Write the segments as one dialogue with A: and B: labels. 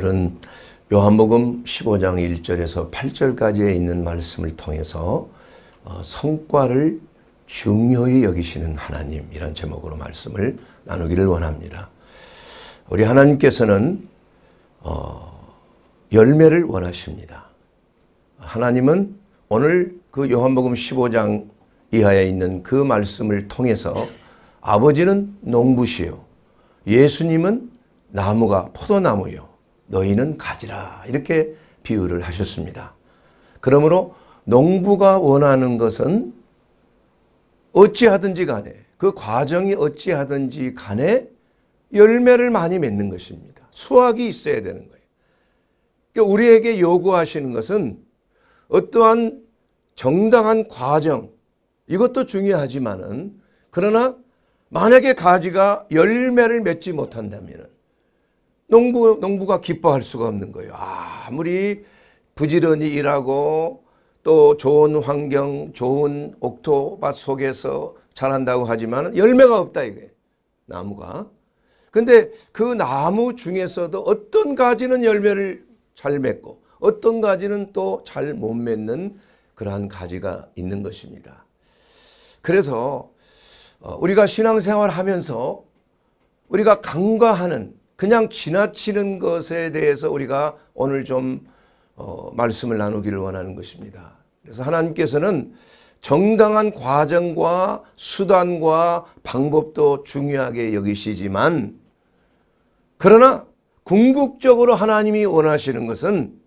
A: 오늘은 요한복음 15장 1절에서 8절까지에 있는 말씀을 통해서 어, 성과를 중요히 여기시는 하나님 이런 제목으로 말씀을 나누기를 원합니다. 우리 하나님께서는 어, 열매를 원하십니다. 하나님은 오늘 그 요한복음 15장 이하에 있는 그 말씀을 통해서 아버지는 농부시요 예수님은 나무가 포도나무요 너희는 가지라 이렇게 비유를 하셨습니다. 그러므로 농부가 원하는 것은 어찌하든지 간에 그 과정이 어찌하든지 간에 열매를 많이 맺는 것입니다. 수확이 있어야 되는 거예요. 그러니까 우리에게 요구하시는 것은 어떠한 정당한 과정 이것도 중요하지만은 그러나 만약에 가지가 열매를 맺지 못한다면 농부, 농부가 기뻐할 수가 없는 거예요. 아, 아무리 부지런히 일하고 또 좋은 환경, 좋은 옥토밭 속에서 자란다고 하지만 열매가 없다 이게 나무가. 근데 그 나무 중에서도 어떤 가지는 열매를 잘 맺고 어떤 가지는 또 잘 못 맺는 그러한 가지가 있는 것입니다. 그래서 어, 우리가 신앙생활 하면서 우리가 간과하는 그냥 지나치는 것에 대해서 우리가 오늘 좀 어, 말씀을 나누기를 원하는 것입니다. 그래서 하나님께서는 정당한 과정과 수단과 방법도 중요하게 여기시지만 그러나 궁극적으로 하나님이 원하시는 것은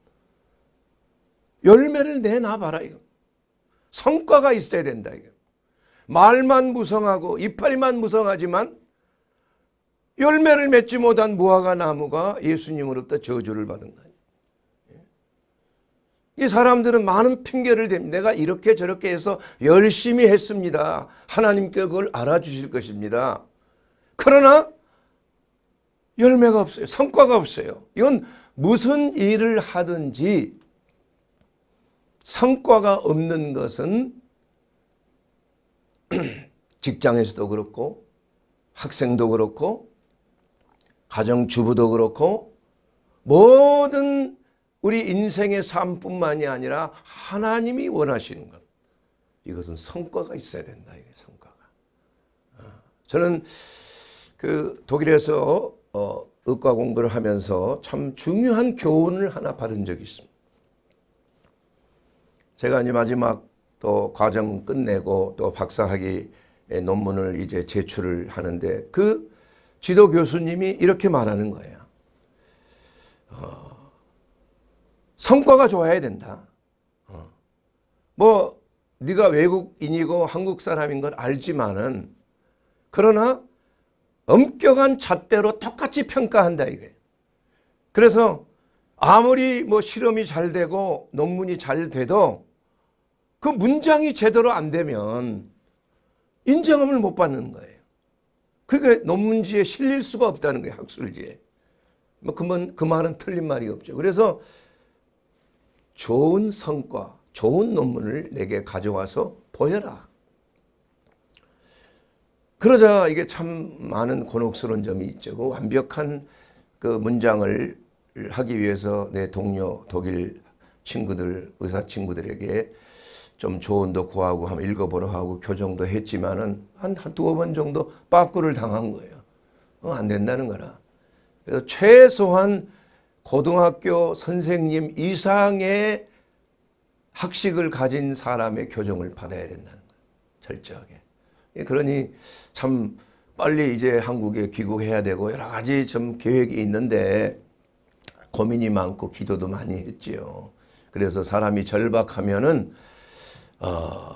A: 열매를 내놔봐라 이거 성과가 있어야 된다 이거 말만 무성하고 이파리만 무성하지만 열매를 맺지 못한 무화과 나무가 예수님으로부터 저주를 받은 거예요. 예. 이 사람들은 많은 핑계를 댑니다. 내가 이렇게 저렇게 해서 열심히 했습니다. 하나님께 그걸 알아주실 것입니다. 그러나 열매가 없어요. 성과가 없어요. 이건 무슨 일을 하든지 성과가 없는 것은 직장에서도 그렇고 학생도 그렇고 가정주부도 그렇고 모든 우리 인생의 삶뿐만이 아니라 하나님이 원하시는 것. 이것은 성과가 있어야 된다. 이게 성과가. 어, 저는 그 독일에서 어, 의과 공부를 하면서 참 중요한 교훈을 하나 받은 적이 있습니다. 제가 이제 마지막 또 과정 끝내고 또 박사학위 논문을 이제 제출을 하는데 그 지도 교수님이 이렇게 말하는 거예요. 어, 성과가 좋아야 된다. 어, 뭐 네가 외국인이고 한국 사람인 건 알지만은 그러나 엄격한 잣대로 똑같이 평가한다 이게. 그래서 아무리 뭐 실험이 잘 되고 논문이 잘 돼도 그 문장이 제대로 안 되면 인정함을 못 받는 거예요. 그게 논문지에 실릴 수가 없다는 거예요. 학술지에. 뭐 그, 그 말은 틀린 말이 없죠. 그래서 좋은 성과, 좋은 논문을 내게 가져와서 보여라. 그러자 이게 참 많은 곤혹스러운 점이 있죠. 그 완벽한 그 문장을 하기 위해서 내 동료 독일 친구들, 의사 친구들에게 좀 조언도 구하고 한번 읽어보라 하고 교정도 했지만은 한, 한 두어 번 정도 빠꾸를 당한 거예요. 어, 안 된다는 거라. 그래서 최소한 고등학교 선생님 이상의 학식을 가진 사람의 교정을 받아야 된다는 거예요. 철저하게. 예, 그러니 참 빨리 이제 한국에 귀국해야 되고 여러 가지 좀 계획이 있는데 고민이 많고 기도도 많이 했지요. 그래서 사람이 절박하면은 어,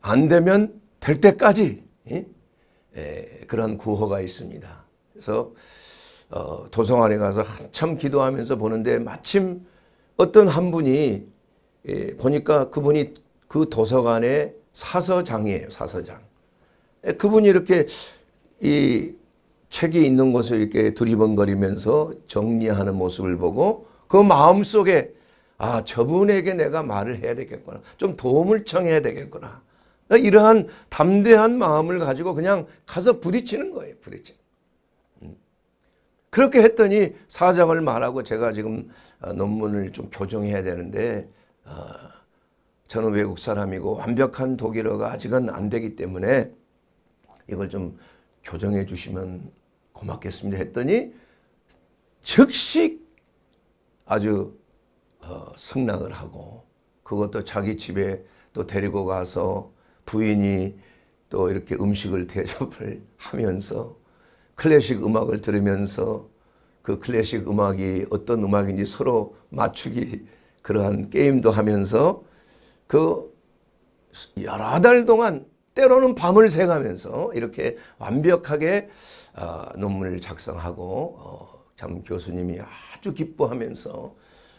A: 안 되면 될 때까지 예? 예, 그런 구호가 있습니다. 그래서 어, 도성안에 가서 한참 기도하면서 보는데 마침 어떤 한 분이 예, 보니까 그분이 그 도서관의 사서장이에요. 사서장. 그분이 이렇게 이 책이 있는 곳을 이렇게 두리번거리면서 정리하는 모습을 보고 그 마음속에 아 저분에게 내가 말을 해야 되겠구나. 좀 도움을 청해야 되겠구나. 이러한 담대한 마음을 가지고 그냥 가서 부딪히는 거예요. 부딪히 음. 그렇게 했더니 사정을 말하고 제가 지금 어, 논문을 좀 교정해야 되는데 어, 저는 외국 사람이고 완벽한 독일어가 아직은 안 되기 때문에 이걸 좀 교정해 주시면 고맙겠습니다 했더니 즉시 아주 어, 승낙을 하고 그것도 자기 집에 또 데리고 가서 부인이 또 이렇게 음식을 대접을 하면서 클래식 음악을 들으면서 그 클래식 음악이 어떤 음악인지 서로 맞추기 그러한 게임도 하면서 그 여러 달 동안 때로는 밤을 새가면서 이렇게 완벽하게 어, 논문을 작성하고 어, 참 교수님이 아주 기뻐하면서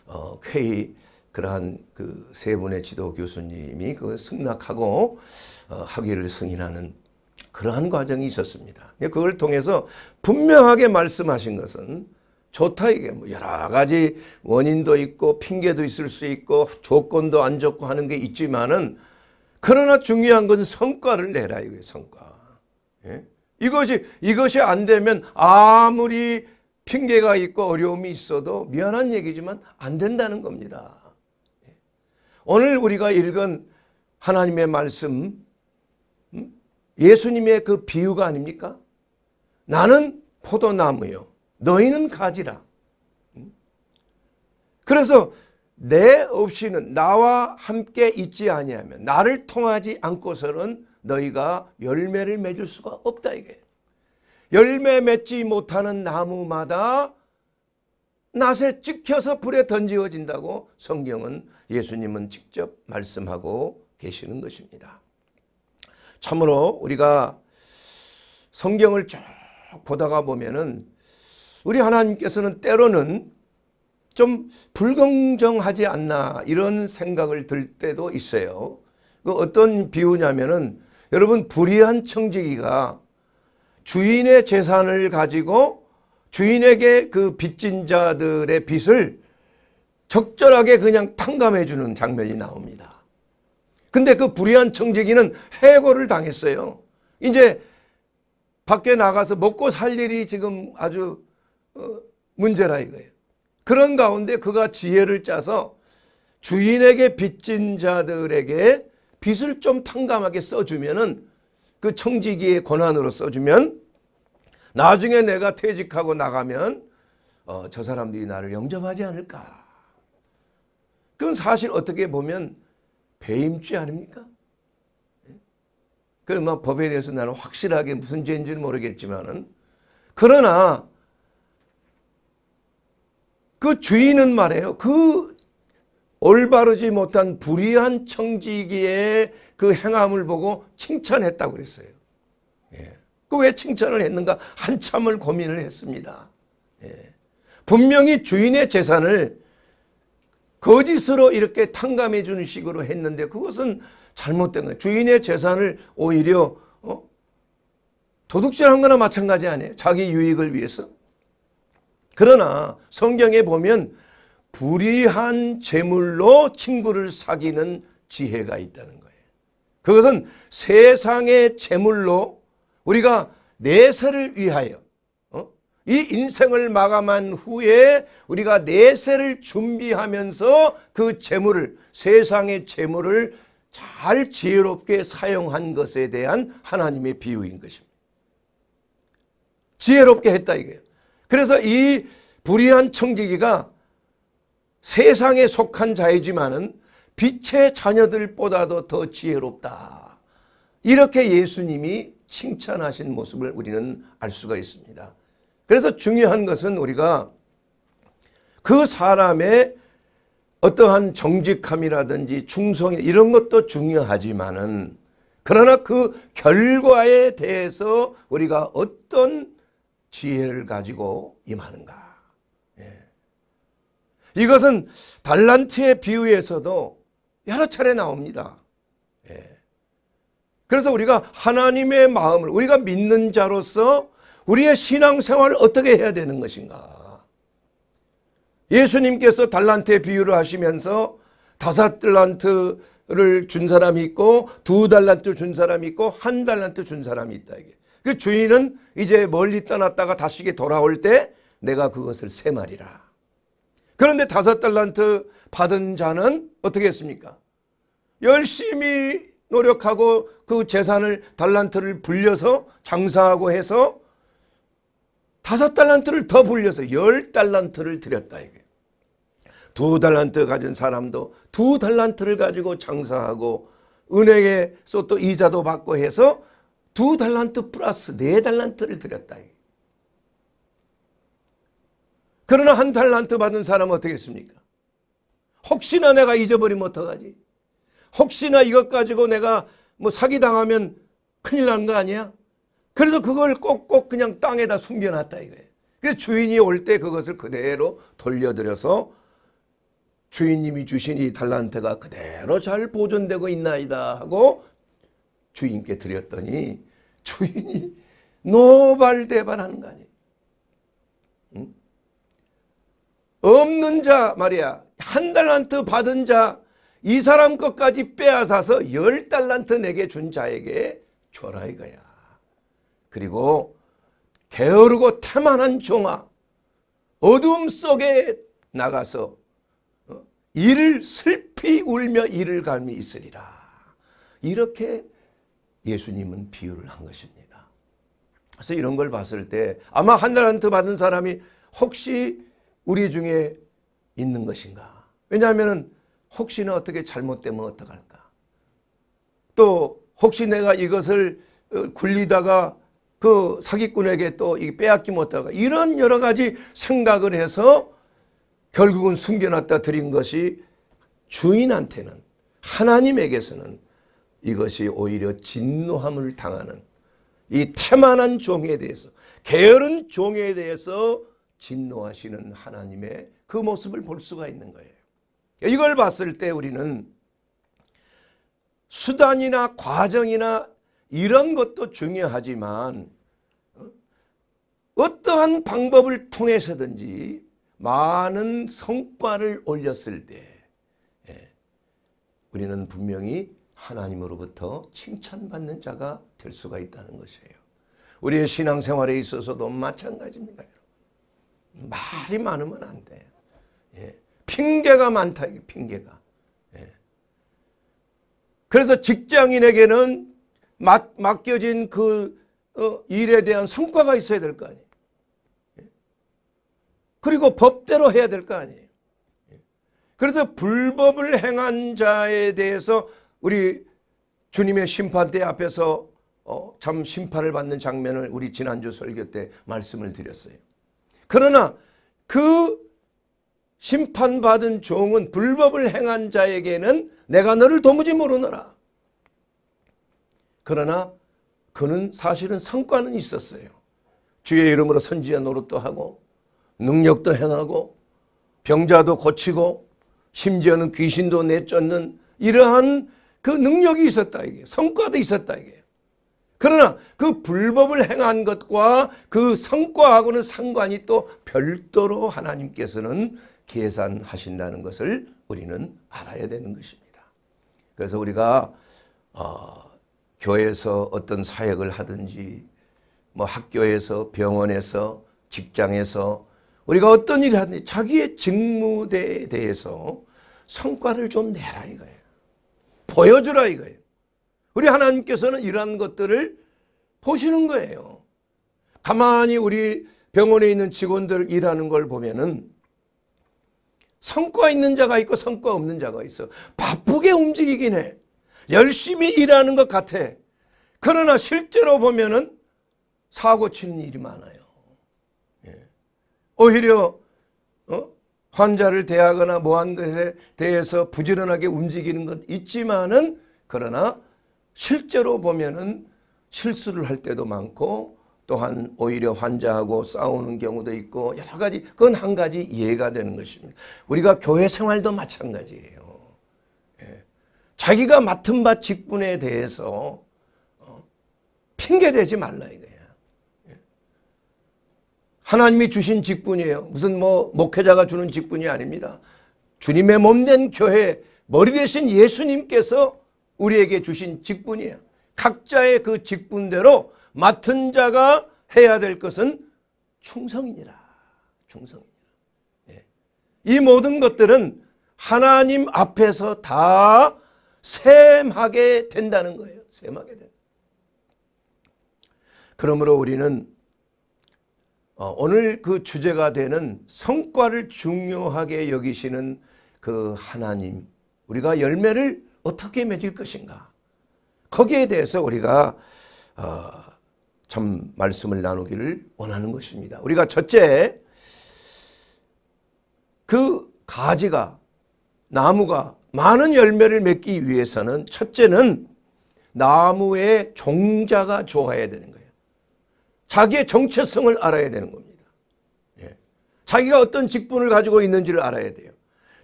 A: 어, 쾌히 그러한 그 세 분의 지도 교수님이 그 승낙하고 어, 학위를 승인하는 그러한 과정이 있었습니다. 그걸 통해서 분명하게 말씀하신 것은 좋다 이게 뭐 여러 가지 원인도 있고 핑계도 있을 수 있고 조건도 안 좋고 하는 게 있지만은 그러나 중요한 건 성과를 내라 이거 성과. 예? 이것이 이것이 안 되면 아무리 핑계가 있고 어려움이 있어도 미안한 얘기지만 안 된다는 겁니다. 예. 오늘 우리가 읽은 하나님의 말씀 음? 예수님의 그 비유가 아닙니까? 나는 포도나무요. 너희는 가지라. 음? 그래서 내 없이는 나와 함께 있지 아니하면 나를 통하지 않고서는 너희가 열매를 맺을 수가 없다 이게 열매 맺지 못하는 나무마다 낫에 찍혀서 불에 던지어진다고 성경은 예수님은 직접 말씀하고 계시는 것입니다. 참으로 우리가 성경을 쭉 보다가 보면은 우리 하나님께서는 때로는 좀 불공정하지 않나 이런 생각을 들 때도 있어요. 그 어떤 비유냐면은 여러분 불의한 청지기가 주인의 재산을 가지고 주인에게 그 빚진 자들의 빚을 적절하게 그냥 탕감해 주는 장면이 나옵니다. 근데 그 불의한 청지기는 해고를 당했어요. 이제 밖에 나가서 먹고 살 일이 지금 아주 어, 문제라 이거예요. 그런 가운데 그가 지혜를 짜서 주인에게 빚진 자들에게 빚을 좀 탕감하게 써주면은 그 청지기의 권한으로 써주면 나중에 내가 퇴직하고 나가면 어, 저 사람들이 나를 영접하지 않을까. 그건 사실 어떻게 보면 배임죄 아닙니까? 예? 그러면 뭐 법에 대해서 나는 확실하게 무슨 죄인지는 모르겠지만은 그러나 그 주인은 말해요. 그 올바르지 못한 불의한 청지기의 그 행함을 보고 칭찬했다고 그랬어요. 예. 그 왜 칭찬을 했는가 한참을 고민을 했습니다. 예. 분명히 주인의 재산을 거짓으로 이렇게 탕감해 주는 식으로 했는데 그것은 잘못된 거예요. 주인의 재산을 오히려 어? 도둑질한 거나 마찬가지 아니에요. 자기 유익을 위해서. 그러나 성경에 보면 불의한 재물로 친구를 사귀는 지혜가 있다는 거. 그것은 세상의 재물로 우리가 내세를 위하여 어? 이 인생을 마감한 후에 우리가 내세를 준비하면서 그 재물을 세상의 재물을 잘 지혜롭게 사용한 것에 대한 하나님의 비유인 것입니다. 지혜롭게 했다 이거예요. 그래서 이 불의한 청지기가 세상에 속한 자이지만은 빛의 자녀들보다도 더 지혜롭다. 이렇게 예수님이 칭찬하신 모습을 우리는 알 수가 있습니다. 그래서 중요한 것은 우리가 그 사람의 어떠한 정직함이라든지 충성 이런 것도 중요하지만은 그러나 그 결과에 대해서 우리가 어떤 지혜를 가지고 임하는가. 예. 이것은 달란트의 비유에서도 여러 차례 나옵니다. 예. 그래서 우리가 하나님의 마음을 우리가 믿는 자로서 우리의 신앙생활을 어떻게 해야 되는 것인가. 예수님께서 달란트의 비유를 하시면서 다섯 달란트를 준 사람이 있고 두 달란트 준 사람이 있고 한 달란트 준 사람이 있다. 이게. 그 주인은 이제 멀리 떠났다가 다시 돌아올 때 내가 그것을 세 마리라. 그런데 다섯 달란트 받은 자는 어떻게 했습니까? 열심히 노력하고 그 재산을 달란트를 불려서 장사하고 해서 다섯 달란트를 더 불려서 열 달란트를 드렸다 이게. 두 달란트 가진 사람도 두 달란트를 가지고 장사하고 은행에서 또 이자도 받고 해서 두 달란트 플러스 네 달란트를 드렸다 이게. 그러나 한탈란트 받은 사람은 어떻게 했습니까? 혹시나 내가 잊어버리면 어떡하지? 혹시나 이것 가지고 내가 뭐 사기당하면 큰일 나는 거 아니야? 그래서 그걸 꼭꼭 그냥 땅에다 숨겨놨다 이거예요. 그래서 주인이 올 때 그것을 그대로 돌려드려서 주인님이 주신 이 달란트가 그대로 잘 보존되고 있나이다 하고 주인께 드렸더니 주인이 노발대발하는 거 아니에요. 없는 자 말이야 한 달란트 받은 자 이 사람 것까지 빼앗아서 열 달란트 내게 준 자에게 줘라 이거야. 그리고 게으르고 태만한 종아 어둠 속에 나가서 어, 이를 슬피 울며 이를 감이 있으리라. 이렇게 예수님은 비유를 한 것입니다. 그래서 이런 걸 봤을 때 아마 한달란트 받은 사람이 혹시 우리 중에 있는 것인가? 왜냐하면 혹시나 어떻게 잘못되면 어떡할까? 또 혹시 내가 이것을 어, 굴리다가 그 사기꾼에게 또 빼앗기면 어떡할까? 이런 여러 가지 생각을 해서 결국은 숨겨놨다 드린 것이 주인한테는 하나님에게서는 이것이 오히려 진노함을 당하는 이 태만한 종에 대해서 게으른 종에 대해서 진노하시는 하나님의 그 모습을 볼 수가 있는 거예요. 이걸 봤을 때 우리는 수단이나 과정이나 이런 것도 중요하지만 어? 어떠한 방법을 통해서든지 많은 성과를 올렸을 때 예, 우리는 분명히 하나님으로부터 칭찬받는 자가 될 수가 있다는 것이에요. 우리의 신앙생활에 있어서도 마찬가지입니다. 말이 많으면 안 돼. 예. 핑계가 많다, 이게 핑계가. 예. 그래서 직장인에게는 맡, 맡겨진 그 어, 일에 대한 성과가 있어야 될 거 아니에요. 예. 그리고 법대로 해야 될 거 아니에요. 예. 그래서 불법을 행한 자에 대해서 우리 주님의 심판대 앞에서 어, 참 심판을 받는 장면을 우리 지난주 설교 때 말씀을 드렸어요. 그러나 그 심판받은 종은 불법을 행한 자에게는 내가 너를 도무지 모르노라. 그러나 그는 사실은 성과는 있었어요. 주의 이름으로 선지자 노릇도 하고 능력도 행하고 병자도 고치고 심지어는 귀신도 내쫓는 이러한 그 능력이 있었다 이게 성과도 있었다 이게 그러나 그 불법을 행한 것과 그 성과하고는 상관이 또 별도로 하나님께서는 계산하신다는 것을 우리는 알아야 되는 것입니다. 그래서 우리가 어, 교회에서 어떤 사역을 하든지 뭐 학교에서 병원에서 직장에서 우리가 어떤 일을 하든지 자기의 직무대에 대해서 성과를 좀 내라 이거예요. 보여주라 이거예요. 우리 하나님께서는 이러한 것들을 보시는 거예요. 가만히 우리 병원에 있는 직원들 일하는 걸 보면은 성과 있는 자가 있고 성과 없는 자가 있어. 바쁘게 움직이긴 해. 열심히 일하는 것 같아. 그러나 실제로 보면은 사고 치는 일이 많아요. 예. 오히려 어? 환자를 대하거나 뭐한 것에 대해서 부지런하게 움직이는 것 있지만은 그러나 실제로 보면은 실수를 할 때도 많고 또한 오히려 환자하고 싸우는 경우도 있고 여러 가지 그건 한 가지 이해가 되는 것입니다. 우리가 교회 생활도 마찬가지예요. 예. 자기가 맡은 바 직분에 대해서 어, 핑계대지 말라 이거예요. 예. 하나님이 주신 직분이에요. 무슨 뭐 목회자가 주는 직분이 아닙니다. 주님의 몸 된 교회 머리 대신 예수님께서 우리에게 주신 직분이에요. 각자의 그 직분대로 맡은 자가 해야 될 것은 충성이니라. 충성이니라. 예. 이 모든 것들은 하나님 앞에서 다 셈하게 된다는 거예요. 셈하게 된 그러므로 우리는 어, 오늘 그 주제가 되는 성과를 중요하게 여기시는 그 하나님 우리가 열매를 어떻게 맺을 것인가. 거기에 대해서 우리가 어, 참 말씀을 나누기를 원하는 것입니다. 우리가 첫째 그 가지가 나무가 많은 열매를 맺기 위해서는 첫째는 나무의 종자가 좋아야 되는 거예요. 자기의 정체성을 알아야 되는 겁니다. 예. 자기가 어떤 직분을 가지고 있는지를 알아야 돼요.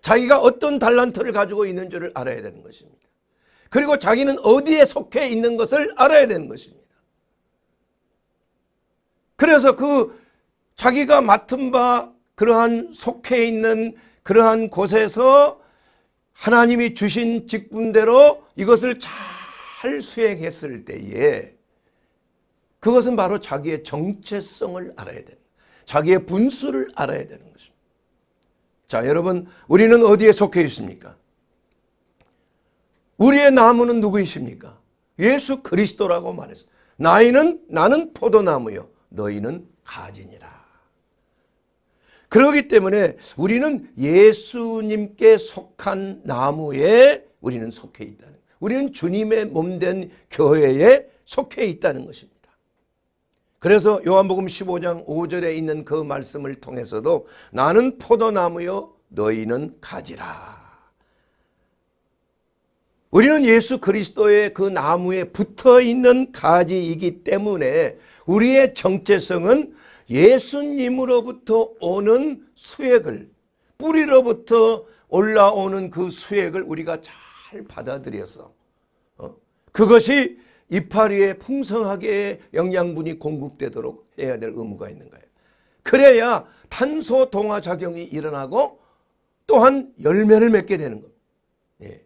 A: 자기가 어떤 달란트를 가지고 있는 줄을 알아야 되는 것입니다. 그리고 자기는 어디에 속해 있는 것을 알아야 되는 것입니다. 그래서 그 자기가 맡은 바 그러한 속해 있는 그러한 곳에서 하나님이 주신 직분대로 이것을 잘 수행했을 때에 그것은 바로 자기의 정체성을 알아야 되는 자기의 분수를 알아야 되는 것입니다. 자, 여러분, 우리는 어디에 속해 있습니까? 우리의 나무는 누구이십니까? 예수 그리스도라고 말했어. 나이는 나는 포도나무요. 너희는 가지니라. 그러기 때문에 우리는 예수님께 속한 나무에 우리는 속해 있다는. 우리는 주님의 몸 된 교회에 속해 있다는 것입니다. 그래서 요한복음 15장 5절에 있는 그 말씀을 통해서도 나는 포도나무요 너희는 가지라. 우리는 예수 그리스도의 그 나무에 붙어 있는 가지이기 때문에 우리의 정체성은 예수님으로부터 오는 수액을 뿌리로부터 올라오는 그 수액을 우리가 잘 받아들여서 어, 그것이 이파리에 풍성하게 영양분이 공급되도록 해야 될 의무가 있는 거예요. 그래야 탄소 동화 작용이 일어나고 또한 열매를 맺게 되는 겁니다. 예.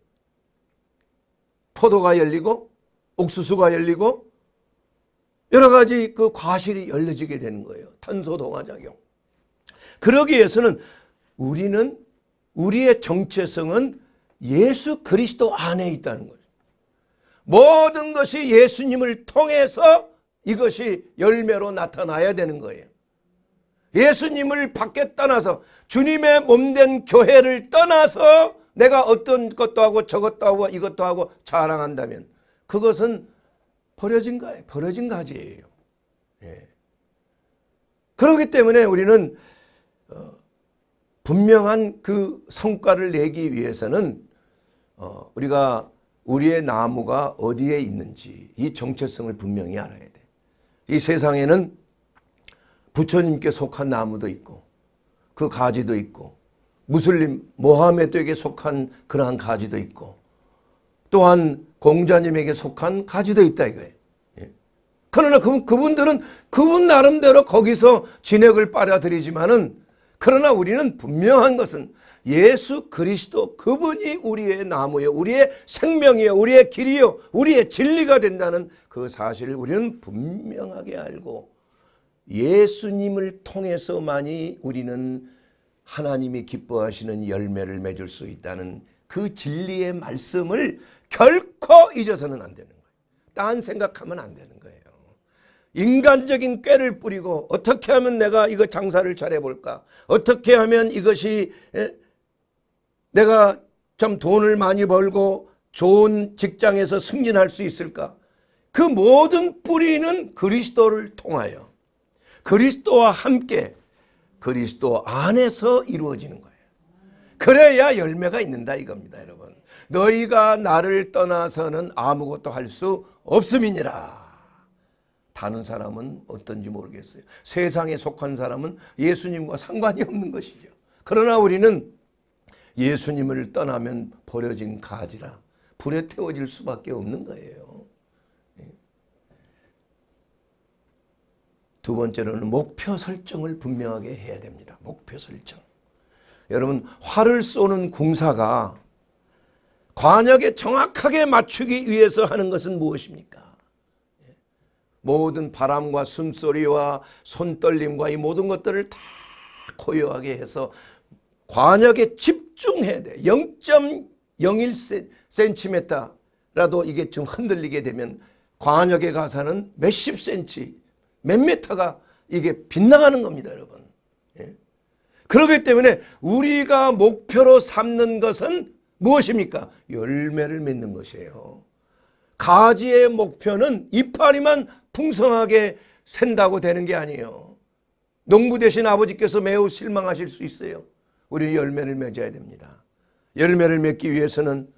A: 포도가 열리고 옥수수가 열리고 여러 가지 그 과실이 열려지게 되는 거예요. 탄소 동화 작용. 그러기 위해서는 우리는 우리의 정체성은 예수 그리스도 안에 있다는 거죠. 모든 것이 예수님을 통해서 이것이 열매로 나타나야 되는 거예요. 예수님을 밖에 떠나서 주님의 몸된 교회를 떠나서 내가 어떤 것도 하고 저것도 하고 이것도 하고 자랑한다면 그것은 버려진 가 버려진 가지예요. 예. 그렇기 때문에 우리는 어, 분명한 그 성과를 내기 위해서는 어, 우리가 우리의 나무가 어디에 있는지 이 정체성을 분명히 알아야 돼. 이 세상에는 부처님께 속한 나무도 있고 그 가지도 있고 무슬림 모하메드에게 속한 그러한 가지도 있고 또한 공자님에게 속한 가지도 있다 이거예요. 예. 그러나 그, 그분들은 그분 나름대로 거기서 진액을 빨아들이지만은 그러나 우리는 분명한 것은 예수 그리스도 그분이 우리의 나무요 우리의 생명이요 우리의 길이요 우리의 진리가 된다는 그 사실을 우리는 분명하게 알고 예수님을 통해서만이 우리는 하나님이 기뻐하시는 열매를 맺을 수 있다는 그 진리의 말씀을 결코 잊어서는 안 되는 거예요. 딴 생각하면 안 되는 거예요. 인간적인 꾀를 뿌리고 어떻게 하면 내가 이거 장사를 잘해볼까? 어떻게 하면 이것이 내가 참 돈을 많이 벌고 좋은 직장에서 승진할 수 있을까? 그 모든 뿌리는 그리스도를 통하여 그리스도와 함께 그리스도 안에서 이루어지는 거예요. 그래야 열매가 있는다 이겁니다 여러분. 너희가 나를 떠나서는 아무것도 할 수 없음이니라. 다른 사람은 어떤지 모르겠어요. 세상에 속한 사람은 예수님과 상관이 없는 것이죠. 그러나 우리는 예수님을 떠나면 버려진 가지라 불에 태워질 수밖에 없는 거예요. 예. 두 번째로는 목표 설정을 분명하게 해야 됩니다. 목표 설정. 여러분 활을 쏘는 궁사가 관역에 정확하게 맞추기 위해서 하는 것은 무엇입니까? 예. 모든 바람과 숨소리와 손떨림과 이 모든 것들을 다 고요하게 해서 관역에 집중해야 돼. 0.01cm라도 이게 좀 흔들리게 되면 관역에 가서는 몇십 센치, 몇 메타가 이게 빗나가는 겁니다, 여러분. 예? 그렇기 때문에 우리가 목표로 삼는 것은 무엇입니까? 열매를 맺는 것이에요. 가지의 목표는 이파리만 풍성하게 샌다고 되는 게 아니에요. 농부 대신 아버지께서 매우 실망하실 수 있어요. 우리 열매를 맺어야 됩니다. 열매를 맺기 위해서는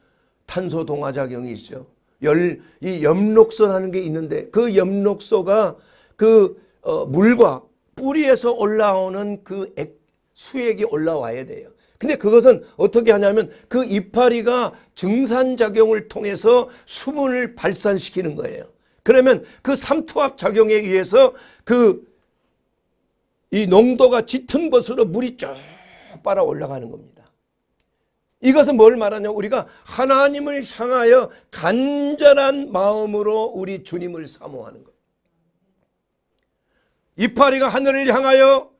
A: 탄소 동화 작용이 있죠. 열, 이 엽록소라는 게 있는데 그 엽록소가 그 어, 물과 뿌리에서 올라오는 그 액, 수액이 올라와야 돼요. 근데 그것은 어떻게 하냐면 그 이파리가 증산작용을 통해서 수분을 발산시키는 거예요. 그러면 그 삼투압 작용에 의해서 그 이 농도가 짙은 것으로 물이 쫙 폭발 올라가는 겁니다. 이것은 뭘 말하냐? 우리가 하나님을 향하여 간절한 마음으로 우리 주님을 사모하는 것. 이파리가 하늘을 향하여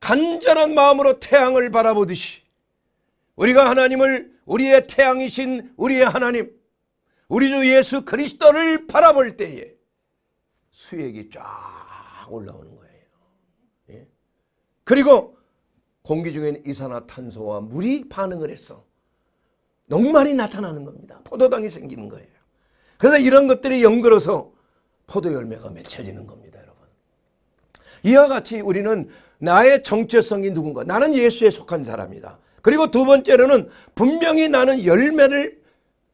A: 간절한 마음으로 태양을 바라보듯이 우리가 하나님을 우리의 태양이신 우리의 하나님 우리 주 예수 그리스도를 바라볼 때에 수액이 쫙 올라오는 거예요. 예? 그리고 공기 중에는 이산화탄소와 물이 반응을 해서 녹말이 나타나는 겁니다. 포도당이 생기는 거예요. 그래서 이런 것들이 연결어서 포도 열매가 맺혀지는 겁니다. 여러분. 이와 같이 우리는 나의 정체성이 누군가 나는 예수에 속한 사람이다. 그리고 두 번째로는 분명히 나는 열매를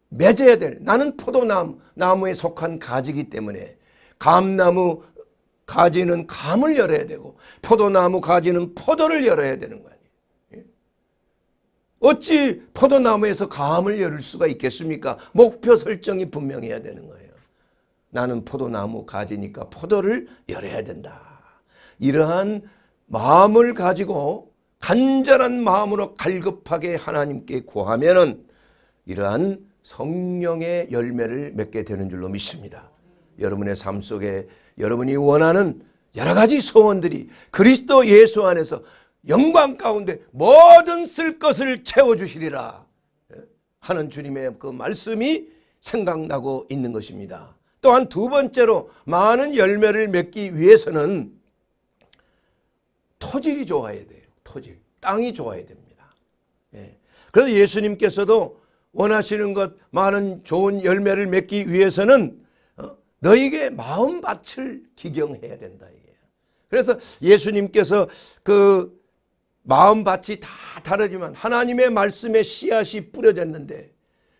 A: 맺어야 될 나는 포도나무에 속한 가지기 때문에 감나무, 가지는 감을 열어야 되고 포도나무 가지는 포도를 열어야 되는 거 아니에요. 예? 어찌 포도나무에서 감을 열을 수가 있겠습니까? 목표 설정이 분명해야 되는 거예요. 나는 포도나무 가지니까 포도를 열어야 된다. 이러한 마음을 가지고 간절한 마음으로 갈급하게 하나님께 구하면은 이러한 성령의 열매를 맺게 되는 줄로 믿습니다. 여러분의 삶 속에 여러분이 원하는 여러 가지 소원들이 그리스도 예수 안에서 영광 가운데 모든 쓸 것을 채워주시리라 예? 하는 주님의 그 말씀이 생각나고 있는 것입니다. 또한 두 번째로 많은 열매를 맺기 위해서는 토질이 좋아야 돼요. 토질. 땅이 좋아야 됩니다. 예. 그래서 예수님께서도 원하시는 것 많은 좋은 열매를 맺기 위해서는 너에게 마음밭을 기경해야 된다 이게. 그래서 예수님께서 그 마음밭이 다 다르지만 하나님의 말씀에 씨앗이 뿌려졌는데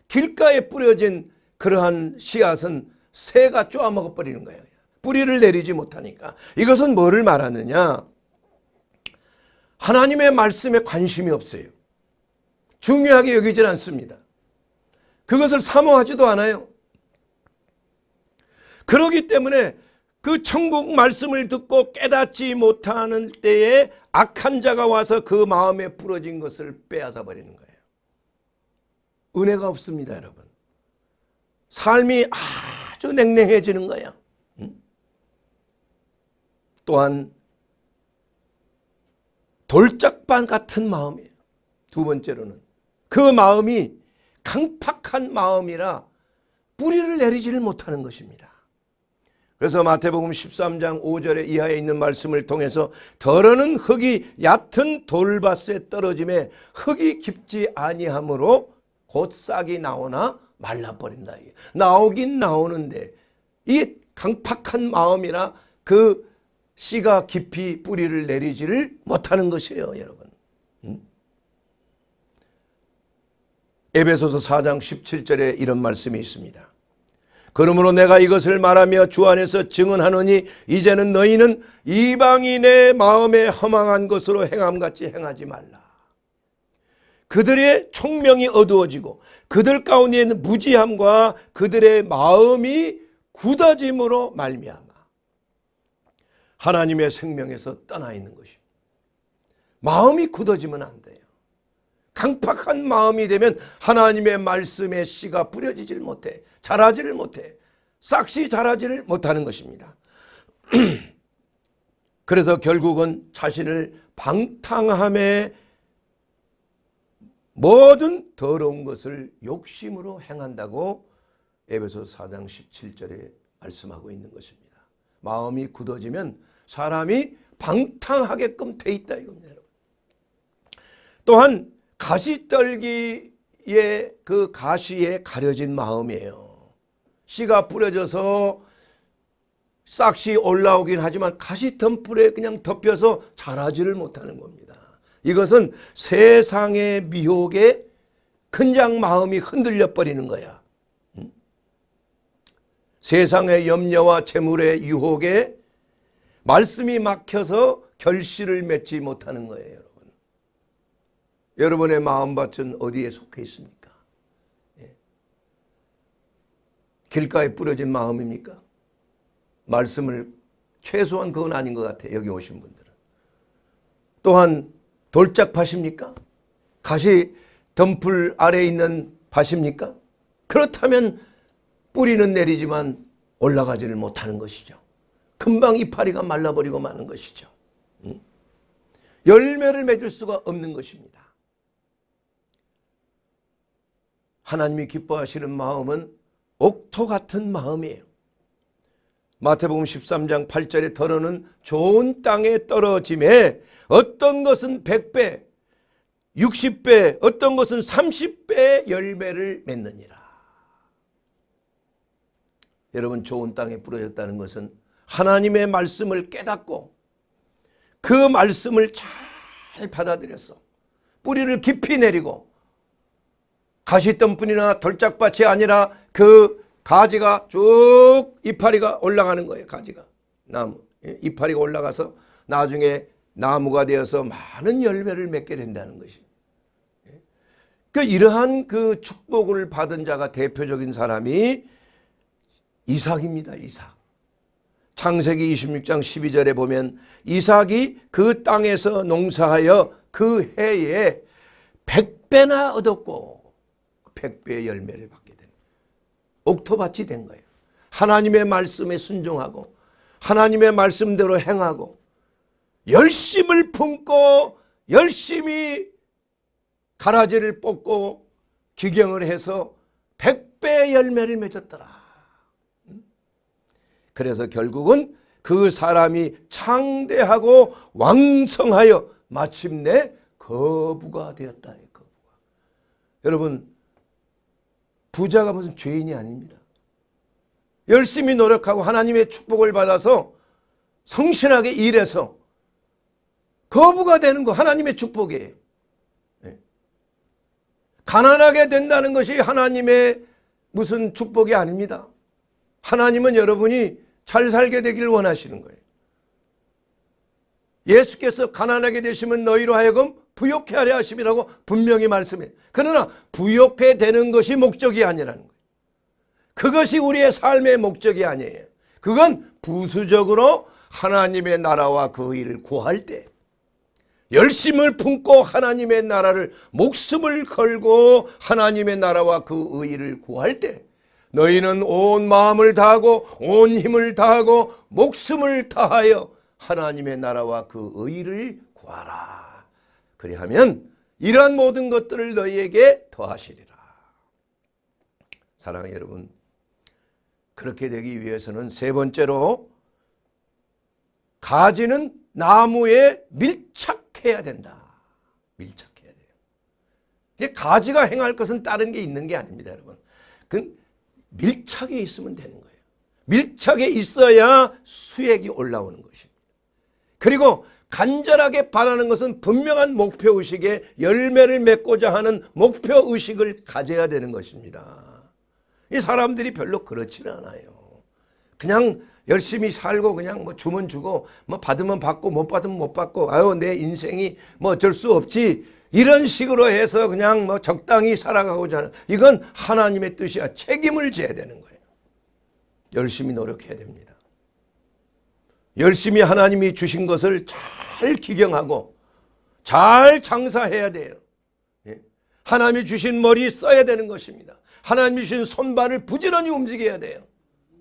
A: 길가에 뿌려진 그러한 씨앗은 새가 쪼아먹어 버리는 거예요. 뿌리를 내리지 못하니까. 이것은 뭐를 말하느냐? 하나님의 말씀에 관심이 없어요. 중요하게 여기질 않습니다. 그것을 사모하지도 않아요. 그러기 때문에 그 천국 말씀을 듣고 깨닫지 못하는 때에 악한 자가 와서 그 마음에 부러진 것을 빼앗아 버리는 거예요. 은혜가 없습니다, 여러분. 삶이 아주 냉랭해지는 거야. 응? 또한 돌짝반 같은 마음이에요. 두 번째로는 그 마음이 강팍한 마음이라 뿌리를 내리지를 못하는 것입니다. 그래서 마태복음 13장 5절에 이하에 있는 말씀을 통해서 더러는 흙이 얕은 돌밭에 떨어짐에 흙이 깊지 아니하므로 곧 싹이 나오나 말라버린다. 나오긴 나오는데 이 강팍한 마음이나 그 씨가 깊이 뿌리를 내리지를 못하는 것이에요 여러분. 음? 에베소서 4장 17절에 이런 말씀이 있습니다. 그러므로 내가 이것을 말하며 주 안에서 증언하노니 이제는 너희는 이방인의 마음에 허망한 것으로 행함같이 행하지 말라. 그들의 총명이 어두워지고 그들 가운데 있는 무지함과 그들의 마음이 굳어짐으로 말미암아 하나님의 생명에서 떠나 있는 것입니다. 마음이 굳어지면 안 돼. 강팍한 마음이 되면 하나님의 말씀에 씨가 뿌려지질 못해 자라지를 못해 싹시 자라지를 못하는 것입니다. 그래서 결국은 자신을 방탕함에 모든 더러운 것을 욕심으로 행한다고 에베소 4장 17절에 말씀하고 있는 것입니다. 마음이 굳어지면 사람이 방탕하게끔 돼 있다 이겁니다. 또한 가시떨기의 그 가시에 가려진 마음이에요. 씨가 뿌려져서 싹시 올라오긴 하지만 가시덤불에 그냥 덮여서 자라지를 못하는 겁니다. 이것은 세상의 미혹에 큰장 마음이 흔들려 버리는 거야. 세상의 염려와 재물의 유혹에 말씀이 막혀서 결실을 맺지 못하는 거예요. 여러분의 마음밭은 어디에 속해 있습니까? 예. 길가에 뿌려진 마음입니까? 말씀을 최소한 그건 아닌 것 같아요. 여기 오신 분들은. 또한 돌짝밭입니까? 가시 덤풀 아래 에 있는 밭입니까? 그렇다면 뿌리는 내리지만 올라가지를 못하는 것이죠. 금방 이파리가 말라버리고 마는 것이죠. 응? 열매를 맺을 수가 없는 것입니다. 하나님이 기뻐하시는 마음은 옥토 같은 마음이에요. 마태복음 13장 8절에 더러는 좋은 땅에 떨어짐에 어떤 것은 100배, 60배, 어떤 것은 30배 열매를 맺느니라. 여러분 좋은 땅에 뿌려졌다는 것은 하나님의 말씀을 깨닫고 그 말씀을 잘 받아들여서 뿌리를 깊이 내리고 가시덤 뿐이나 돌짝밭이 아니라 그 가지가 쭉 이파리가 올라가는 거예요. 가지가. 나무. 예, 이파리가 올라가서 나중에 나무가 되어서 많은 열매를 맺게 된다는 것이. 예. 그 이러한 그 축복을 받은 자가 대표적인 사람이 이삭입니다. 이삭. 창세기 26장 12절에 보면 이삭이 그 땅에서 농사하여 그 해에 백배나 얻었고 100배의 열매를 받게 되는 옥토밭이 된 거예요. 하나님의 말씀에 순종하고 하나님의 말씀대로 행하고 열심을 품고 열심히 가라지를 뽑고 기경을 해서 100배의 열매를 맺었더라. 그래서 결국은 그 사람이 창대하고 왕성하여 마침내 거부가 되었다. 거부가. 여러분 부자가 무슨 죄인이 아닙니다. 열심히 노력하고 하나님의 축복을 받아서 성실하게 일해서 거부가 되는 거 하나님의 축복이에요. 네. 가난하게 된다는 것이 하나님의 무슨 축복이 아닙니다. 하나님은 여러분이 잘 살게 되길 원하시는 거예요. 예수께서 가난하게 되시면 너희로 하여금 부욕해 하려 하심이라고 분명히 말씀해 그러나 부욕해 되는 것이 목적이 아니라는 거예요. 그것이 우리의 삶의 목적이 아니에요. 그건 부수적으로 하나님의 나라와 그 일을 구할 때 열심을 품고 하나님의 나라를 목숨을 걸고 하나님의 나라와 그 의의를 구할 때 너희는 온 마음을 다하고 온 힘을 다하고 목숨을 다하여 하나님의 나라와 그 의의를 구하라. 그리하면 이러한 모든 것들을 너희에게 더하시리라. 사랑하는 여러분 그렇게 되기 위해서는 세 번째로 가지는 나무에 밀착해야 된다. 밀착해야 돼요. 이게 가지가 행할 것은 다른 게 있는 게 아닙니다, 여러분. 그 밀착에 있으면 되는 거예요. 밀착에 있어야 수액이 올라오는 것입니다. 그리고 간절하게 바라는 것은 분명한 목표의식에 열매를 맺고자 하는 목표의식을 가져야 되는 것입니다. 이 사람들이 별로 그렇지는 않아요. 그냥 열심히 살고 그냥 뭐 주면 주고 뭐 받으면 받고 못 받으면 못 받고 아유 내 인생이 뭐 어쩔 수 없지 이런 식으로 해서 그냥 뭐 적당히 살아가고자 하는 이건 하나님의 뜻이야 책임을 져야 되는 거예요. 열심히 노력해야 됩니다. 열심히 하나님이 주신 것을 잘잘 기경하고 잘 장사해야 돼요. 예. 하나님이 주신 머리 써야 되는 것입니다. 하나님이 주신 손발을 부지런히 움직여야 돼요.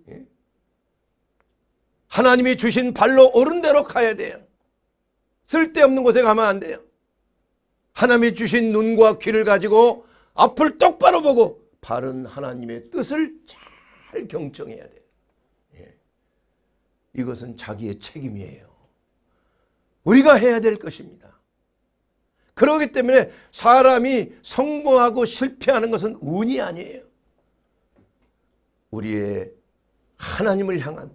A: 예. 하나님이 주신 발로 오른대로 가야 돼요. 쓸데없는 곳에 가면 안 돼요. 하나님이 주신 눈과 귀를 가지고 앞을 똑바로 보고 바른 하나님의 뜻을 잘 경청해야 돼요. 예. 이것은 자기의 책임이에요. 우리가 해야 될 것입니다. 그러기 때문에 사람이 성공하고 실패하는 것은 운이 아니에요. 우리의 하나님을 향한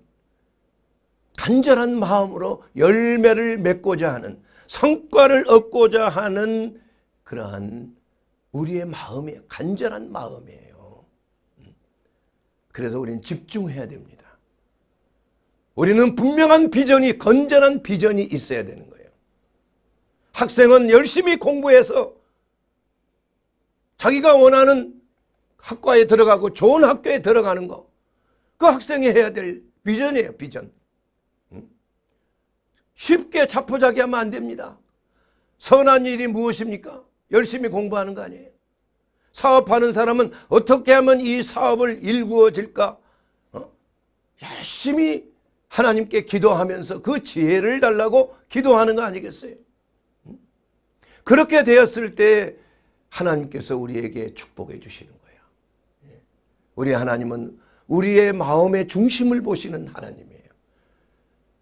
A: 간절한 마음으로 열매를 맺고자 하는 성과를 얻고자 하는 그러한 우리의 마음이 간절한 마음이에요. 음. 그래서 우리는 집중해야 됩니다. 우리는 분명한 비전이 건전한 비전이 있어야 되는 거예요. 학생은 열심히 공부해서 자기가 원하는 학과에 들어가고 좋은 학교에 들어가는 거. 그 학생이 해야 될 비전이에요. 비전. 쉽게 자포자기하면 안 됩니다. 선한 일이 무엇입니까? 열심히 공부하는 거 아니에요. 사업하는 사람은 어떻게 하면 이 사업을 일구어질까? 어? 열심히 하나님께 기도하면서 그 지혜를 달라고 기도하는 거 아니겠어요? 그렇게 되었을 때 하나님께서 우리에게 축복해 주시는 거예요. 우리 하나님은 우리의 마음의 중심을 보시는 하나님이에요.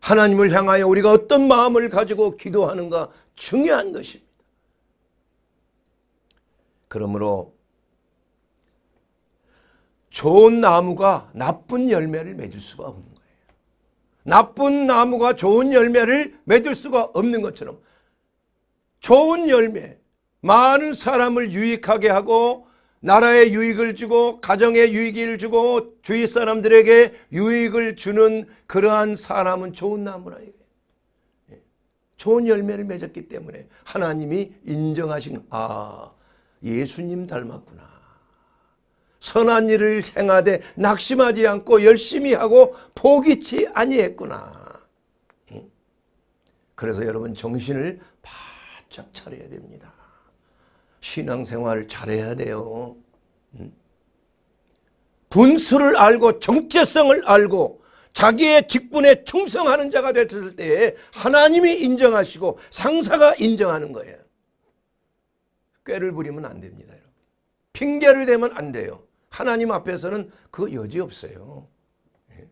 A: 하나님을 향하여 우리가 어떤 마음을 가지고 기도하는가 중요한 것입니다. 그러므로 좋은 나무가 나쁜 열매를 맺을 수가 없는 나쁜 나무가 좋은 열매를 맺을 수가 없는 것처럼 좋은 열매, 많은 사람을 유익하게 하고 나라에 유익을 주고 가정에 유익을 주고 주위 사람들에게 유익을 주는 그러한 사람은 좋은 나무라. 예. 좋은 열매를 맺었기 때문에 하나님이 인정하신 아 예수님 닮았구나. 선한 일을 행하되 낙심하지 않고 열심히 하고 포기치 아니했구나. 그래서 여러분 정신을 바짝 차려야 됩니다. 신앙생활 을 잘해야 돼요. 분수를 알고 정체성을 알고 자기의 직분에 충성하는 자가 됐을 때에 하나님이 인정하시고 상사가 인정하는 거예요. 꾀를 부리면 안 됩니다. 핑계를 대면 안 돼요. 하나님 앞에서는 그 여지 없어요. 예?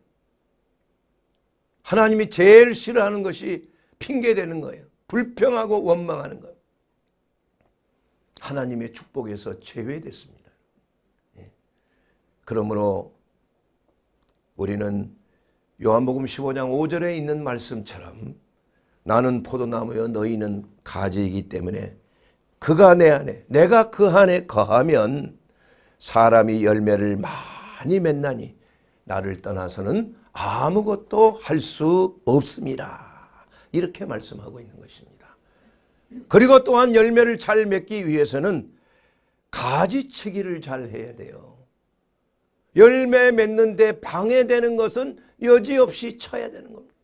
A: 하나님이 제일 싫어하는 것이 핑계대는 거예요. 불평하고 원망하는 거예요. 하나님의 축복에서 제외됐습니다. 예? 그러므로 우리는 요한복음 15장 5절에 있는 말씀처럼 나는 포도나무여 너희는 가지이기 때문에 그가 내 안에 내가 그 안에 거하면 사람이 열매를 많이 맺나니 나를 떠나서는 아무것도 할 수 없습니다. 이렇게 말씀하고 있는 것입니다. 그리고 또한 열매를 잘 맺기 위해서는 가지치기를 잘 해야 돼요. 열매 맺는데 방해되는 것은 여지없이 쳐야 되는 겁니다.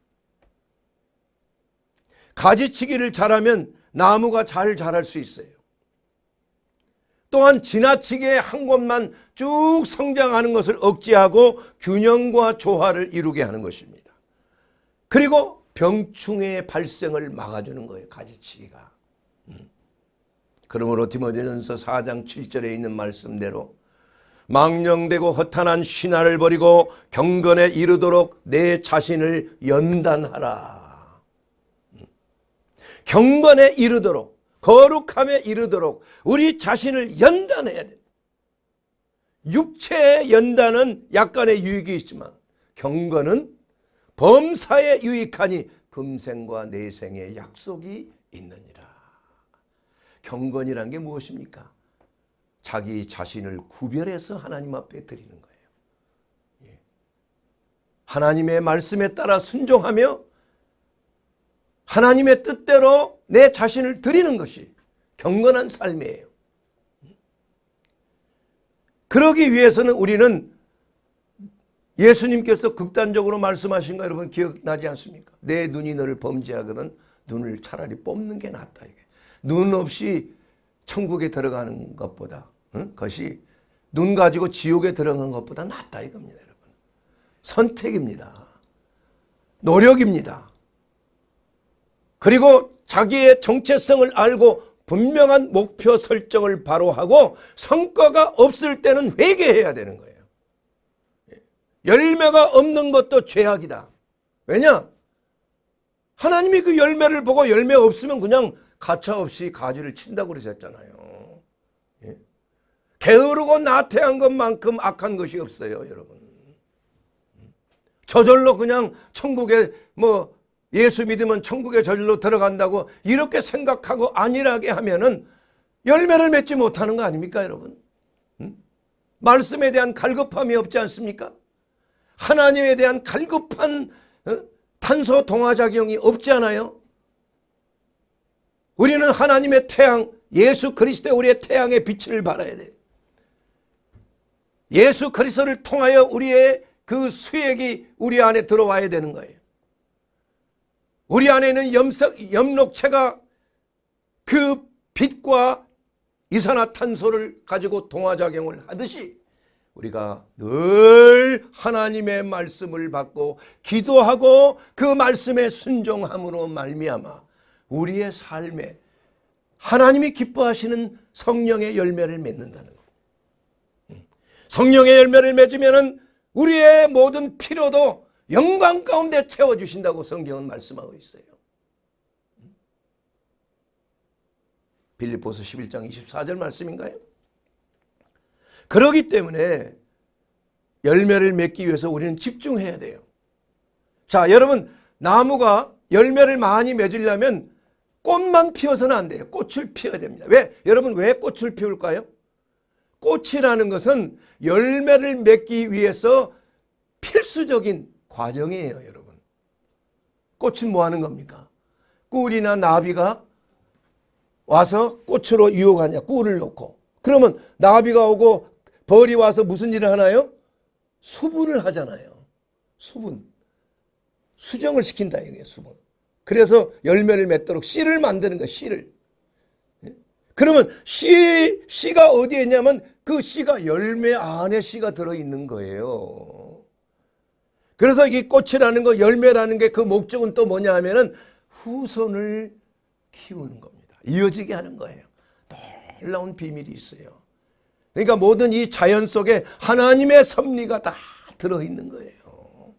A: 가지치기를 잘하면 나무가 잘 자랄 수 있어요. 또한 지나치게 한 곳만 쭉 성장하는 것을 억제하고 균형과 조화를 이루게 하는 것입니다. 그리고 병충의 발생을 막아주는 거예요. 가지치기가. 음. 그러므로 디모데전서 4장 7절에 있는 말씀대로 망령되고 허탄한 신화를 버리고 경건에 이르도록 내 자신을 연단하라. 음. 경건에 이르도록 거룩함에 이르도록 우리 자신을 연단해야 돼. 육체의 연단은 약간의 유익이 있지만 경건은 범사에 유익하니 금생과 내생의 약속이 있느니라. 경건이란 게 무엇입니까? 자기 자신을 구별해서 하나님 앞에 드리는 거예요. 예. 하나님의 말씀에 따라 순종하며 하나님의 뜻대로 내 자신을 드리는 것이 경건한 삶이에요. 그러기 위해서는 우리는 예수님께서 극단적으로 말씀하신 거 여러분 기억나지 않습니까? 내 눈이 너를 범죄하거든 눈을 차라리 뽑는 게 낫다. 이게. 눈 없이 천국에 들어가는 것보다 응? 그것이 눈 가지고 지옥에 들어간 것보다 낫다 이겁니다. 여러분. 선택입니다. 노력입니다. 그리고 자기의 정체성을 알고 분명한 목표 설정을 바로 하고 성과가 없을 때는 회개해야 되는 거예요. 열매가 없는 것도 죄악이다. 왜냐? 하나님이 그 열매를 보고 열매 없으면 그냥 가차없이 가지를 친다고 그러셨잖아요. 예? 게으르고 나태한 것만큼 악한 것이 없어요, 여러분. 음. 저절로 그냥 천국에 뭐 예수 믿으면 천국의 절로 들어간다고 이렇게 생각하고 안일하게 하면은 열매를 맺지 못하는 거 아닙니까 여러분? 음? 말씀에 대한 갈급함이 없지 않습니까? 하나님에 대한 갈급한 어? 탄소 동화작용이 없지 않아요? 우리는 하나님의 태양 예수 그리스도의 우리의 태양의 빛을 발아야 돼요. 예수 그리스도를 통하여 우리의 그 수액이 우리 안에 들어와야 되는 거예요. 우리 안에 있는 염색, 염록체가 그 빛과 이산화탄소를 가지고 동화작용을 하듯이 우리가 늘 하나님의 말씀을 받고 기도하고 그 말씀에 순종함으로 말미암아 우리의 삶에 하나님이 기뻐하시는 성령의 열매를 맺는다는 거예요. 성령의 열매를 맺으면 우리의 모든 필요도 영광 가운데 채워주신다고 성경은 말씀하고 있어요. 빌립보서 11장 24절 말씀인가요? 그러기 때문에 열매를 맺기 위해서 우리는 집중해야 돼요. 자, 여러분 나무가 열매를 많이 맺으려면 꽃만 피워서는 안 돼요. 꽃을 피워야 됩니다. 왜? 여러분 왜 꽃을 피울까요? 꽃이라는 것은 열매를 맺기 위해서 필수적인 과정이에요, 여러분. 꽃은 뭐 하는 겁니까? 꿀이나 나비가 와서 꽃으로 유혹하냐, 꿀을 놓고. 그러면 나비가 오고 벌이 와서 무슨 일을 하나요? 수분을 하잖아요. 수분. 수정을 시킨다 이거 수분. 그래서 열매를 맺도록 씨를 만드는 거예요, 씨를. 예? 그러면 씨, 씨가 어디에 있냐면 그 씨가 열매 안에 씨가 들어있는 거예요. 그래서 이 꽃이라는 거 열매라는 게 그 목적은 또 뭐냐 하면은 후손을 키우는 겁니다. 이어지게 하는 거예요. 놀라운 비밀이 있어요. 그러니까 모든 이 자연 속에 하나님의 섭리가 다 들어있는 거예요.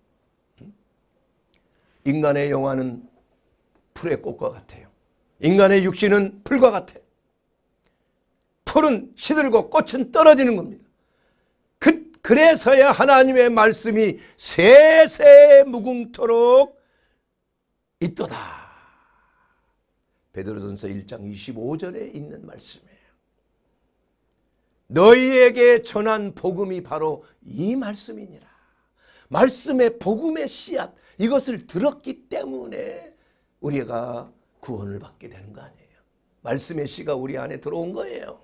A: 인간의 영화는 풀의 꽃과 같아요. 인간의 육신은 풀과 같아요. 풀은 시들고 꽃은 떨어지는 겁니다. 그래서야 하나님의 말씀이 세세 무궁토록 있도다. 베드로전서 1장 25절에 있는 말씀이에요. 너희에게 전한 복음이 바로 이 말씀이니라. 말씀의 복음의 씨앗 이것을 들었기 때문에 우리가 구원을 받게 되는 거 아니에요. 말씀의 씨가 우리 안에 들어온 거예요.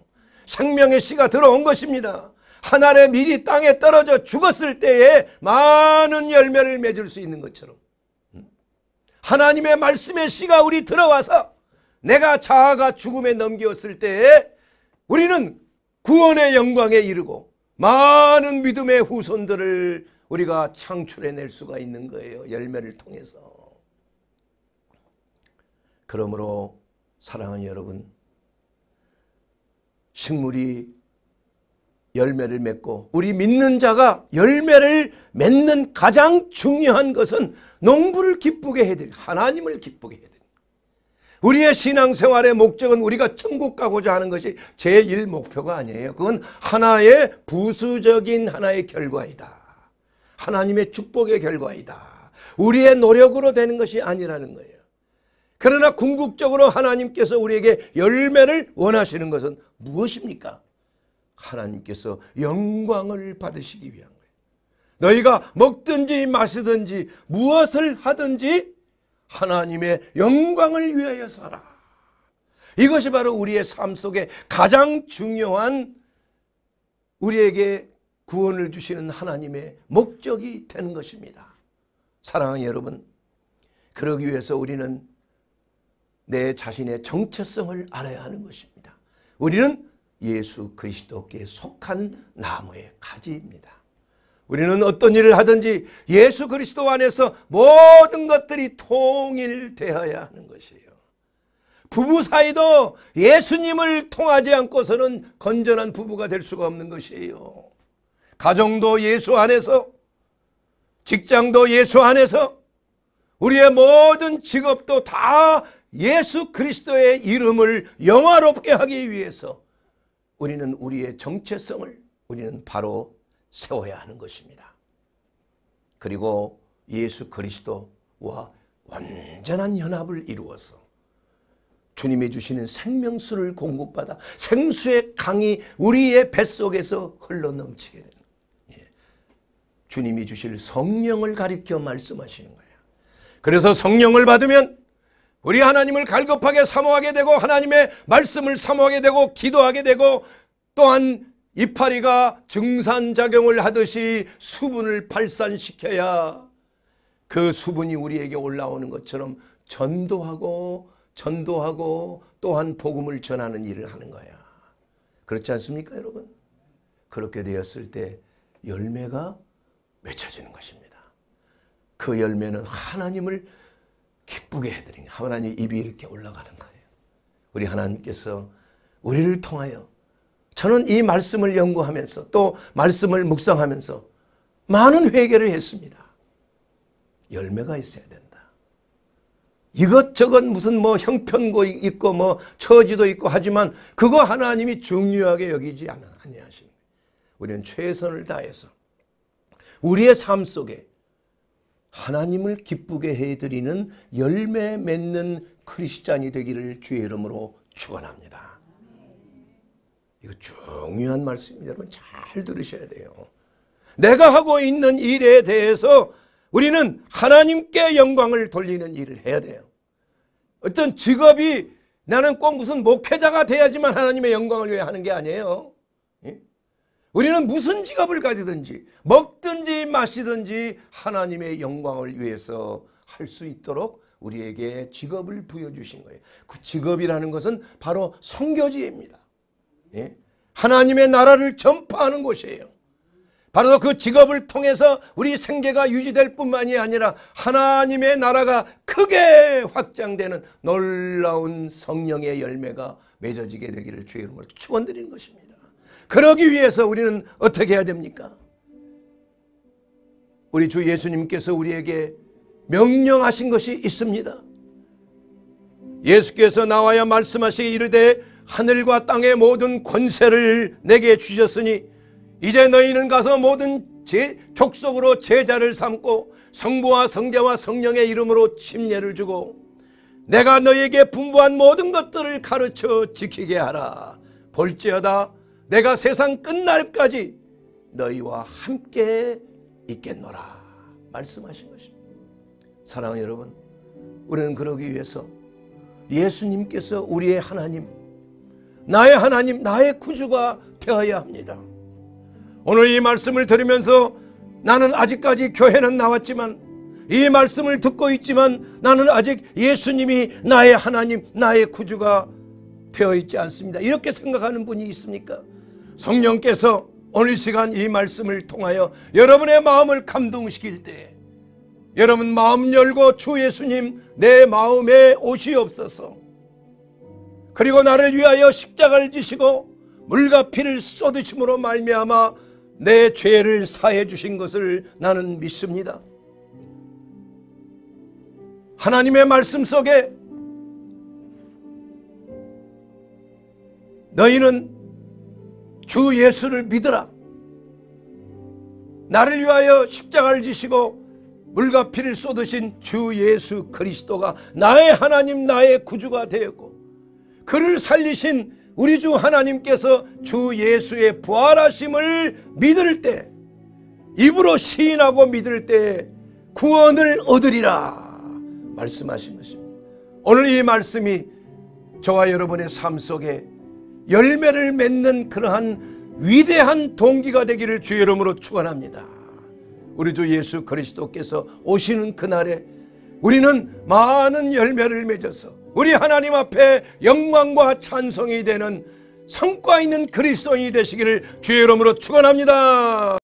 A: 생명의 씨가 들어온 것입니다. 한 알의 밀이 땅에 떨어져 죽었을 때에 많은 열매를 맺을 수 있는 것처럼 음. 하나님의 말씀의 씨가 우리 들어와서 내가 자아가 죽음에 넘겼을 때에 우리는 구원의 영광에 이르고 많은 믿음의 후손들을 우리가 창출해낼 수가 있는 거예요. 열매를 통해서. 그러므로 사랑하는 여러분 식물이 열매를 맺고 우리 믿는 자가 열매를 맺는 가장 중요한 것은 농부를 기쁘게 해드리 하나님을 기쁘게 해드리 우리의 신앙생활의 목적은 우리가 천국 가고자 하는 것이 제1 목표가 아니에요. 그건 하나의 부수적인 하나의 결과이다. 하나님의 축복의 결과이다. 우리의 노력으로 되는 것이 아니라는 거예요. 그러나 궁극적으로 하나님께서 우리에게 열매를 원하시는 것은 무엇입니까? 하나님께서 영광을 받으시기 위한 거예요. 너희가 먹든지 마시든지 무엇을 하든지 하나님의 영광을 위하여 살아. 이것이 바로 우리의 삶 속에 가장 중요한 우리에게 구원을 주시는 하나님의 목적이 되는 것입니다. 사랑하는 여러분, 그러기 위해서 우리는 내 자신의 정체성을 알아야 하는 것입니다. 우리는 예수 그리스도께 속한 나무의 가지입니다. 우리는 어떤 일을 하든지 예수 그리스도 안에서 모든 것들이 통일되어야 하는 것이에요. 부부 사이도 예수님을 통하지 않고서는 건전한 부부가 될 수가 없는 것이에요. 가정도 예수 안에서 직장도 예수 안에서 우리의 모든 직업도 다 예수 그리스도의 이름을 영화롭게 하기 위해서 우리는 우리의 정체성을 우리는 바로 세워야 하는 것입니다. 그리고 예수 그리스도와 완전한 연합을 이루어서 주님이 주시는 생명수를 공급받아 생수의 강이 우리의 뱃속에서 흘러넘치게 되는 예. 주님이 주실 성령을 가리켜 말씀하시는 거예요. 그래서 성령을 받으면 우리 하나님을 갈급하게 사모하게 되고 하나님의 말씀을 사모하게 되고 기도하게 되고 또한 이파리가 증산작용을 하듯이 수분을 발산시켜야 그 수분이 우리에게 올라오는 것처럼 전도하고 전도하고 또한 복음을 전하는 일을 하는 거야. 그렇지 않습니까 여러분? 그렇게 되었을 때 열매가 맺혀지는 것입니다. 그 열매는 하나님을 기쁘게 해드린 하나님 입이 이렇게 올라가는 거예요. 우리 하나님께서 우리를 통하여 저는 이 말씀을 연구하면서 또 말씀을 묵상하면서 많은 회개를 했습니다. 열매가 있어야 된다. 이것저것 무슨 뭐 형편고 있고 뭐 처지도 있고 하지만 그거 하나님이 중요하게 여기지 아니하시는 우리는 최선을 다해서 우리의 삶 속에 하나님을 기쁘게 해드리는 열매 맺는 크리스찬이 되기를 주의 이름으로 축원합니다. 이거 중요한 말씀입니다. 여러분 잘 들으셔야 돼요. 내가 하고 있는 일에 대해서 우리는 하나님께 영광을 돌리는 일을 해야 돼요. 어떤 직업이 나는 꼭 무슨 목회자가 돼야지만 하나님의 영광을 위해 하는 게 아니에요. 예? 우리는 무슨 직업을 가지든지 먹든지 마시든지 하나님의 영광을 위해서 할 수 있도록 우리에게 직업을 부여주신 거예요. 그 직업이라는 것은 바로 성교지입니다. 예? 하나님의 나라를 전파하는 곳이에요. 바로 그 직업을 통해서 우리 생계가 유지될 뿐만이 아니라 하나님의 나라가 크게 확장되는 놀라운 성령의 열매가 맺어지게 되기를 주의 로 축원드리는 것입니다. 그러기 위해서 우리는 어떻게 해야 됩니까? 우리 주 예수님께서 우리에게 명령하신 것이 있습니다. 예수께서 나와야 말씀하시기 이르되 하늘과 땅의 모든 권세를 내게 주셨으니 이제 너희는 가서 모든 제, 족속으로 제자를 삼고 성부와 성자와 성령의 이름으로 침례를 주고 내가 너희에게 분부한 모든 것들을 가르쳐 지키게 하라. 볼지어다 내가 세상 끝날까지 너희와 함께 있겠노라 말씀하신 것입니다. 사랑하는 여러분 우리는 그러기 위해서 예수님께서 우리의 하나님 나의 하나님 나의 구주가 되어야 합니다. 오늘 이 말씀을 들으면서 나는 아직까지 교회는 나왔지만 이 말씀을 듣고 있지만 나는 아직 예수님이 나의 하나님 나의 구주가 되어 있지 않습니다. 이렇게 생각하는 분이 있습니까? 성령께서 오늘 시간 이 말씀을 통하여 여러분의 마음을 감동시킬 때 여러분 마음 열고 주 예수님 내 마음에 옷이 없어서 그리고 나를 위하여 십자가를 지시고 물과 피를 쏟으심으로 말미암아 내 죄를 사해 주신 것을 나는 믿습니다 하나님의 말씀 속에 너희는 주 예수를 믿어라 나를 위하여 십자가를 지시고 물과 피를 쏟으신 주 예수 그리스도가 나의 하나님 나의 구주가 되었고 그를 살리신 우리 주 하나님께서 주 예수의 부활하심을 믿을 때 입으로 시인하고 믿을 때 구원을 얻으리라 말씀하신 것입니다. 오늘 이 말씀이 저와 여러분의 삶 속에 열매를 맺는 그러한 위대한 동기가 되기를 주의 이름으로 축원합니다. 우리 주 예수 그리스도께서 오시는 그날에 우리는 많은 열매를 맺어서 우리 하나님 앞에 영광과 찬송이 되는 성과 있는 그리스도인이 되시기를 주의 이름으로 축원합니다.